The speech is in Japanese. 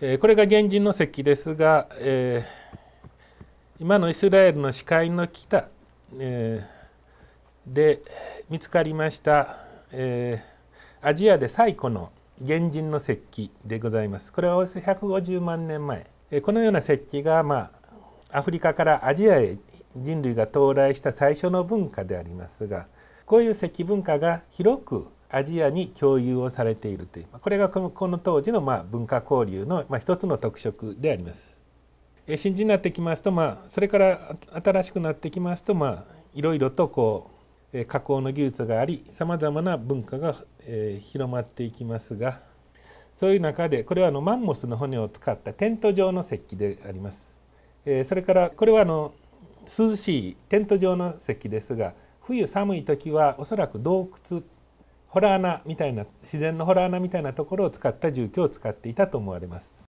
えこれが原人の石ですが、え今のイスラエルの司会の北、えで見つかりました、えアジアで最古の原人の石器でございます。これはおよそ150万年前、えこのような石器が、まあ、アフリカからアジアへ人類が到来した最初の文化でありますがこういう石器文化が広くアジアに共有をされているというこれがこのこの当時のま文化交流のま一つの特色であります。新人になってきますと、まあ、それから新しくなってきますと、まあ、いろいろとこう加工の技術がありさまざまな文化が、え広まっていきますがそういう中でこれはあのマンモスの骨を使ったテント状の石器であります。えそれからこれはあの涼しいテント状の石器ですが冬寒い時はおそらく洞窟ー穴みたいな自然の洞穴みたいなところを使った住居を使っていたと思われます。